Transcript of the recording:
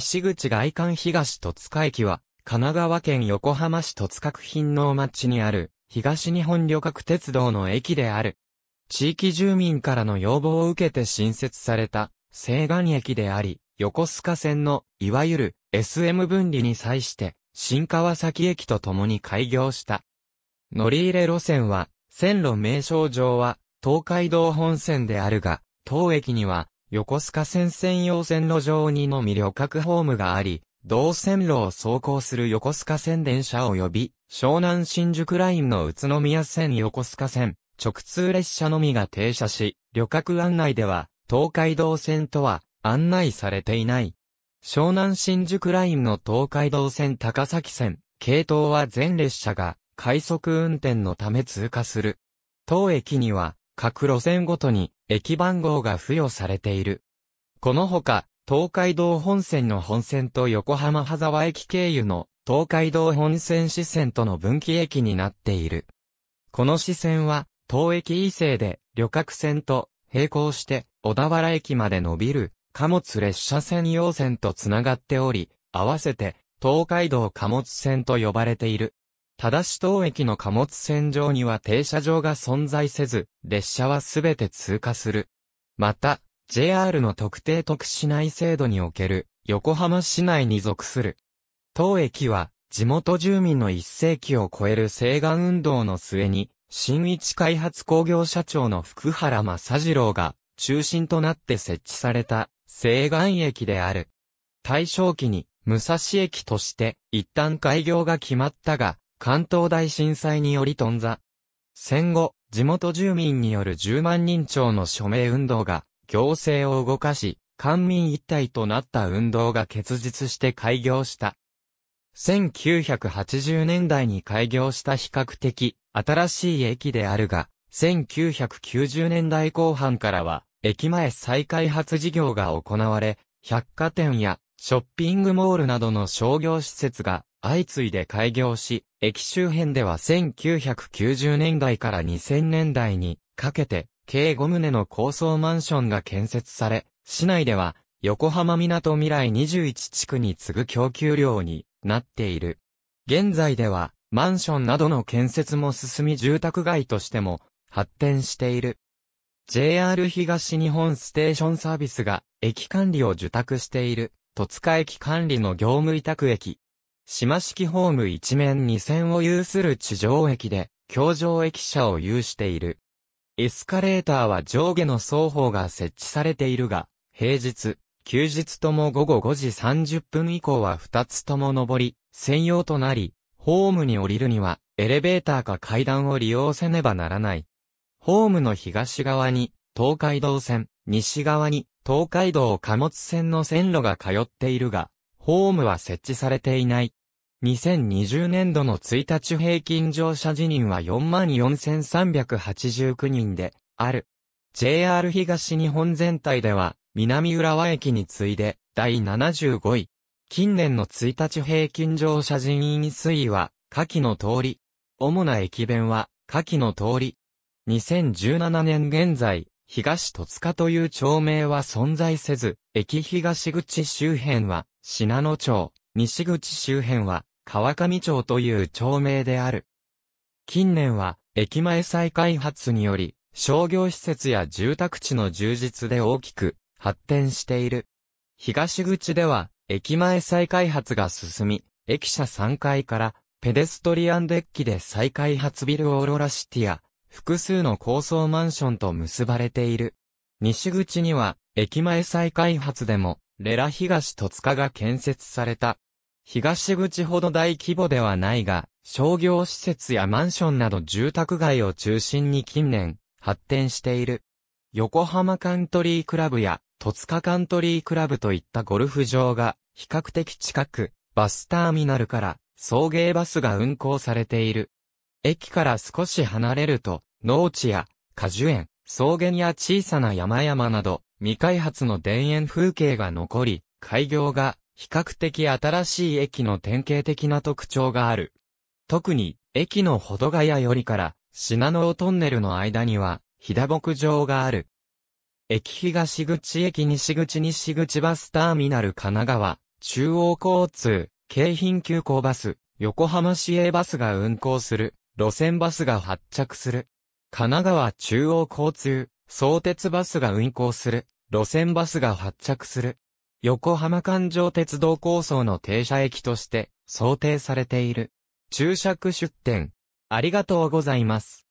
西口外観東戸塚駅は、神奈川県横浜市戸塚区品能町にある、東日本旅客鉄道の駅である。地域住民からの要望を受けて新設された、西岸駅であり、横須賀線の、いわゆる、SM 分離に際して、新川崎駅と共に開業した。乗り入れ路線は、線路名称上は、東海道本線であるが、当駅には、横須賀線専用線路上にのみ旅客ホームがあり、同線路を走行する横須賀線電車及び、湘南新宿ラインの宇都宮線横須賀線、直通列車のみが停車し、旅客案内では、東海道線とは案内されていない。湘南新宿ラインの東海道線高崎線、系統は全列車が快速運転のため通過する。当駅には、各路線ごとに駅番号が付与されている。このほか、東海道本線の本線と横浜羽沢駅経由の東海道本線支線との分岐駅になっている。この支線は、東駅異性で旅客線と並行して小田原駅まで伸びる貨物列車専用線とつながっており、合わせて東海道貨物線と呼ばれている。ただし東駅の貨物線上には停車場が存在せず、列車はすべて通過する。また、JR の特定特市内制度における横浜市内に属する。当駅は地元住民の一世紀を超える西岸運動の末に、新一開発工業社長の福原正次郎が中心となって設置された西岸駅である。大正期に武蔵駅として一旦開業が決まったが、関東大震災により頓挫。戦後、地元住民による10万人超の署名運動が、行政を動かし、官民一体となった運動が結実して開業した。1980年代に開業した比較的新しい駅であるが、1990年代後半からは、駅前再開発事業が行われ、百貨店やショッピングモールなどの商業施設が相次いで開業し、駅周辺では1990年代から2000年代にかけて、計5棟の高層マンションが建設され、市内では横浜港未来21地区に次ぐ供給量になっている。現在ではマンションなどの建設も進み住宅街としても発展している。JR 東日本ステーションサービスが駅管理を受託している、戸塚駅管理の業務委託駅、島式ホーム一面2線を有する地上駅で、橋上駅舎を有している。エスカレーターは上下の双方が設置されているが、平日、休日とも午後5時30分以降は2つとも上り、専用となり、ホームに降りるには、エレベーターか階段を利用せねばならない。ホームの東側に、東海道線、西側に、東海道貨物線の線路が通っているが、ホームは設置されていない。2020年度の1日平均乗車辞任は44,389人で、ある。JR 東日本全体では、南浦和駅に次いで、第75位。近年の1日平均乗車人員推移は、下記の通り。主な駅弁は、下記の通り。2017年現在、東戸塚という町名は存在せず、駅東口周辺は、信濃町、西口周辺は、川上町という町名である。近年は、駅前再開発により、商業施設や住宅地の充実で大きく発展している。東口では、駅前再開発が進み、駅舎3階からペデストリアンデッキで再開発ビルオーロラシティや複数の高層マンションと結ばれている。西口には駅前再開発でもレラ東戸塚が建設された東口ほど大規模ではないが、商業施設やマンションなど住宅街を中心に近年、発展している。横浜カントリークラブや、戸塚カントリークラブといったゴルフ場が、比較的近く、バスターミナルから、送迎バスが運行されている。駅から少し離れると、農地や、果樹園、草原や小さな山々など、未開発の田園風景が残り、開業が比較的新しい駅の典型的な特徴がある。特に、駅の保土ヶ谷よりから、品野尾トンネルの間には、飛騨牧場がある。駅東口駅西口西口バスターミナル神奈川、中央交通、京浜急行バス、横浜市営バスが運行する、路線バスが発着する。神奈川中央交通、相鉄バスが運行する、路線バスが発着する。横浜環状鉄道構想の停車駅として想定されている。注釈出店。ありがとうございます。